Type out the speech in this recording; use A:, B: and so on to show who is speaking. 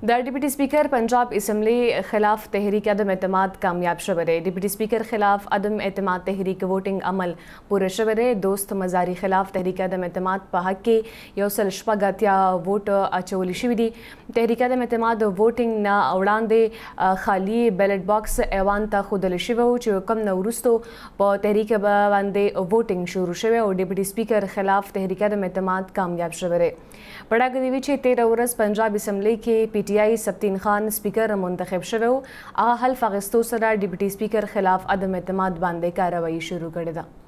A: د ډیپټي سپیکر پنجاب اسمبلی خلاف تحریک عدم اعتماد کامیاب شوه دی ډیپټي سپیکر خلاف عدم اعتماد تحریک ووټینګ عمل پوره شوه دی دوست مزاری خلاف تحریک عدم اعتماد په حق کې یو سل شپږاتیا ووټ اچول شوې دي تحریک عدم اعتماد ووټینګ نه وړاندې خالی بیلټ باکس ایوان ته خودل شوی او چې کم نورستو په تحریک باندې ووټینګ شروع شوه او ډیپټي سپیکر خلاف تحریک عدم اعتماد کامیاب شوه دی پړه غوښتي چې 13 ورځ پنجاب اسمبلی کې پی پی ټی آی سبتین خان سپیکر منتخب شوو هغه حلف اغستو سره ډیپټي سپیکر خلاف عدم اعتماد باندې کاروایی شروع کړې ده